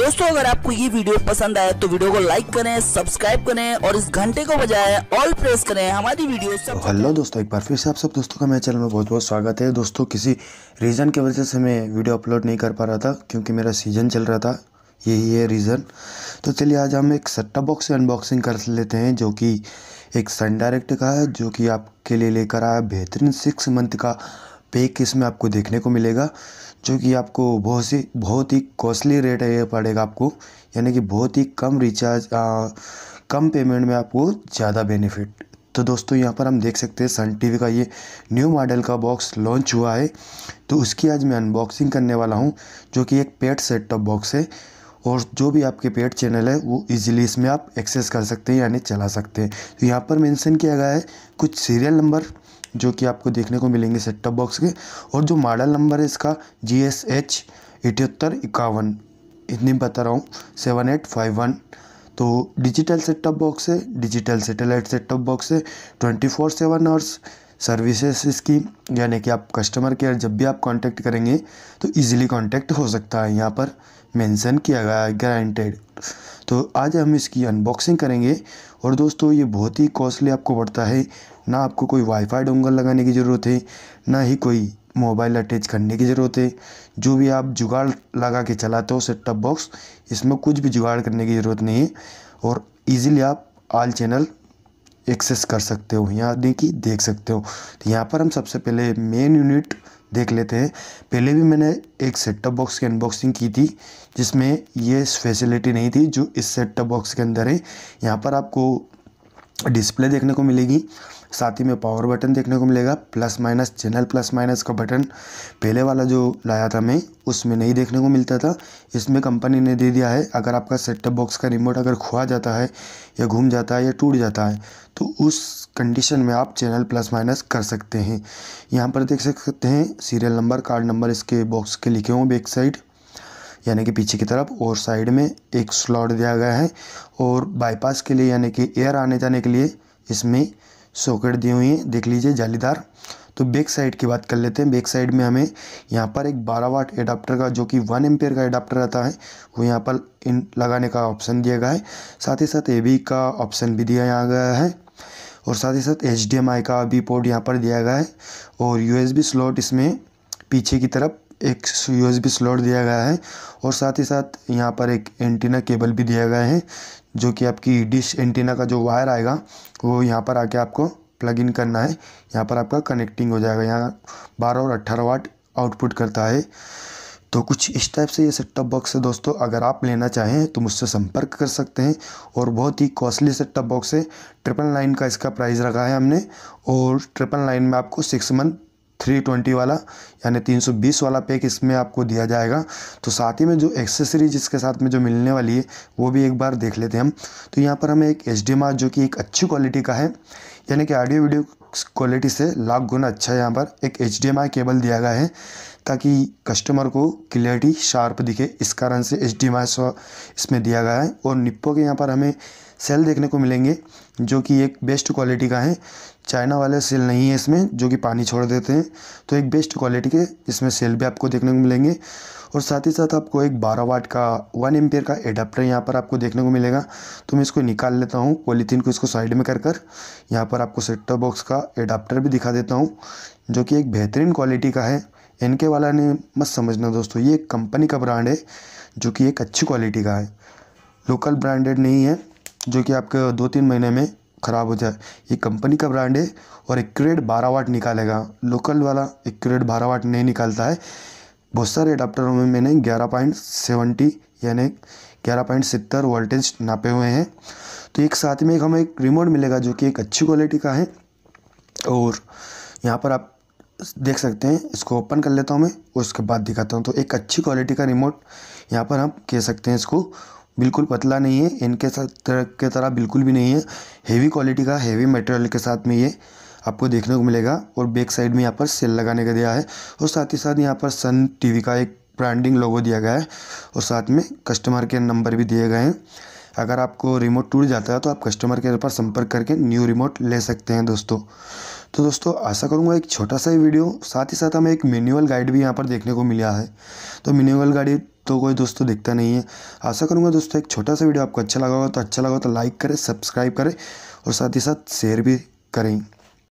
दोस्तों अगर आपको ये वीडियो पसंद आए तो वीडियो को लाइक करें सब्सक्राइब करें और इस घंटे को बजाय ऑल प्रेस करें हमारी वीडियो सब तो हेलो दोस्तों एक बार फिर से आप सब दोस्तों का मेरे चैनल में बहुत बहुत स्वागत है दोस्तों किसी रीज़न की वजह से मैं वीडियो अपलोड नहीं कर पा रहा था क्योंकि मेरा सीजन चल रहा था यही है रीज़न तो चलिए आज हम एक सट्टा बॉक्स अनबॉक्सिंग कर लेते हैं जो कि एक सन डायरेक्ट का है जो कि आपके लिए लेकर आया बेहतरीन सिक्स मंथ का पेक इसमें आपको देखने को मिलेगा जो कि आपको बहुत सी बहुत ही कॉस्टली रेट है पड़ेगा आपको यानी कि बहुत ही कम रिचार्ज आ, कम पेमेंट में आपको ज़्यादा बेनिफिट तो दोस्तों यहाँ पर हम देख सकते हैं सन टी का ये न्यू मॉडल का बॉक्स लॉन्च हुआ है तो उसकी आज मैं अनबॉक्सिंग करने वाला हूँ जो कि एक पेड सेट टॉप बॉक्स है और जो भी आपके पेड चैनल है वो इजीली इसमें आप एक्सेस कर सकते हैं यानी चला सकते हैं तो यहाँ पर मेंशन किया गया है कुछ सीरियल नंबर जो कि आपको देखने को मिलेंगे सेट टॉप बॉक्स के और जो मॉडल नंबर है इसका जी एस एच इटहत्तर इक्यावन इतनी बता रहा हूँ सेवन एट फाइव वन तो डिजिटल सेट टॉप बॉक्स है digital satellite set top box है twenty four seven hours services इसकी यानी कि आप कस्टमर केयर जब भी आप कांटेक्ट करेंगे तो इजीली कांटेक्ट हो सकता है यहाँ पर मेंशन किया गया है ग्रांटेड तो आज हम इसकी अनबॉक्सिंग करेंगे और दोस्तों ये बहुत ही कॉस्टली आपको पड़ता है ना आपको कोई वाईफाई डोंगल लगाने की ज़रूरत है ना ही कोई मोबाइल अटैच करने की ज़रूरत है जो भी आप जुगाड़ लगा के चलाते हो सेटअप बॉक्स इसमें कुछ भी जुगाड़ करने की ज़रूरत नहीं है और इजीली आप आल चैनल एक्सेस कर सकते हो यहाँ देखिए देख सकते हो तो यहाँ पर हम सबसे पहले मेन यूनिट देख लेते हैं पहले भी मैंने एक सेट टॉप बॉक्स की अनबॉक्सिंग की थी जिसमें ये फैसिलिटी नहीं थी जो इस सेट टॉप बॉक्स के अंदर है यहाँ पर आपको डिस्प्ले देखने को मिलेगी साथ ही में पावर बटन देखने को मिलेगा plus minus channel plus minus का बटन पहले वाला जो लाया था मैं उसमें नहीं देखने को मिलता था इसमें कंपनी ने दे दिया है अगर आपका सेटअप बॉक्स का रिमोट अगर खोआ जाता है या घूम जाता है या टूट जाता है तो उस कंडीशन में आप चैनल प्लस माइनस कर सकते हैं यहाँ पर देख सकते हैं सीरियल नंबर कार्ड नंबर इसके बॉक्स के लिखे हों बैक साइड यानी कि पीछे की तरफ और साइड में एक स्लॉट दिया गया है और बाईपास के लिए यानी कि एयर आने जाने के लिए इसमें सॉकेट दी हुई है देख लीजिए जालीदार तो बैक साइड की बात कर लेते हैं बैक साइड में हमें यहाँ पर एक 12 वाट एडाप्टर का जो कि वन एम्पेयर का एडाप्टर रहता है वो यहाँ पर इन लगाने का ऑप्शन दिया गया है साथ ही साथ ए का ऑप्शन भी दिया यहाँ गया है और साथ ही साथ एच का भी पोर्ट यहाँ पर दिया गया है और यू स्लॉट इसमें पीछे की तरफ एक यूएसबी स्लॉट दिया गया है और साथ ही साथ यहाँ पर एक एंटीना केबल भी दिया गया है जो कि आपकी डिश एंटीना का जो वायर आएगा वो यहाँ पर आके आपको प्लग इन करना है यहाँ पर आपका कनेक्टिंग हो जाएगा यहाँ बारह और अट्ठारह वाट आउटपुट करता है तो कुछ इस टाइप से ये सेट टॉप बॉक्स है दोस्तों अगर आप लेना चाहें तो मुझसे संपर्क कर सकते हैं और बहुत ही कॉस्टली सेट टॉप बॉक्स है ट्रिपल नाइन का इसका प्राइस रखा है हमने और ट्रिपल नाइन में आपको सिक्स मंथ थ्री ट्वेंटी वाला यानी तीन सौ बीस वाला पैक इसमें आपको दिया जाएगा तो साथ ही में जो एक्सेसरीज इसके साथ में जो मिलने वाली है वो भी एक बार देख लेते हैं हम तो यहाँ पर हमें एक एच जो कि एक अच्छी क्वालिटी का है यानी कि ऑडियो वीडियो क्वालिटी से लाख गुना अच्छा यहाँ पर एक एच केबल दिया गया है ताकि कस्टमर को क्लियरिटी शार्प दिखे इस कारण से एच इसमें दिया गया है और निप्पो के यहाँ पर हमें सेल देखने को मिलेंगे जो कि एक बेस्ट क्वालिटी का है चाइना वाले सेल नहीं है इसमें जो कि पानी छोड़ देते हैं तो एक बेस्ट क्वालिटी के इसमें सेल भी आपको देखने को मिलेंगे और साथ ही साथ आपको एक बारह वाट का वन एमपेयर का एडाप्टर यहाँ पर आपको देखने को मिलेगा तो मैं इसको निकाल लेता हूँ पॉलीथीन को इसको साइड में कर कर यहाँ पर आपको सेट बॉक्स का एडाप्टर भी दिखा देता हूँ जो कि एक बेहतरीन क्वालिटी का है इनके वाला ने मत समझना दोस्तों ये एक कंपनी का ब्रांड है जो कि एक अच्छी क्वालिटी का है लोकल ब्रांडेड नहीं है जो कि आपके दो तीन महीने में ख़राब हो जाए ये कंपनी का ब्रांड है और एक क्रेड बारह वाट निकालेगा लोकल वाला एक क्रेड बारह वाट नहीं निकालता है बहुत सारे अडाप्टरों में मैंने ग्यारह पॉइंट सेवेंटी यानी ग्यारह पॉइंट सत्तर वोल्टेज नापे हुए हैं तो एक साथ में एक हमें एक रिमोट मिलेगा जो कि एक अच्छी क्वालिटी का है और यहाँ पर आप देख सकते हैं इसको ओपन कर लेता हूँ मैं उसके बाद दिखाता हूँ तो एक अच्छी क्वालिटी का रिमोट यहाँ पर हम कह सकते हैं इसको बिल्कुल पतला नहीं है इनके साथ के तरह बिल्कुल भी नहीं है हेवी क्वालिटी का हेवी मटेरियल के साथ में ये आपको देखने को मिलेगा और बैक साइड में यहाँ पर सेल लगाने का दिया है और साथ ही साथ यहाँ पर सन टीवी का एक ब्रांडिंग लोगो दिया गया है और साथ में कस्टमर केयर नंबर भी दिए गए हैं अगर आपको रिमोट टूट जाता है तो आप कस्टमर केयर पर संपर्क करके न्यू रिमोट ले सकते हैं दोस्तों तो दोस्तों आशा करूँगा एक छोटा सा ही वीडियो साथ ही साथ हमें एक मैनुअल गाइड भी यहाँ पर देखने को मिला है तो मैनुअल गाइड तो कोई दोस्तों तो दिखता नहीं है आशा करूँगा दोस्तों एक छोटा सा वीडियो आपको अच्छा लगा होगा तो अच्छा लगा हो तो लाइक करें सब्सक्राइब करें और साथ ही साथ शेयर भी करें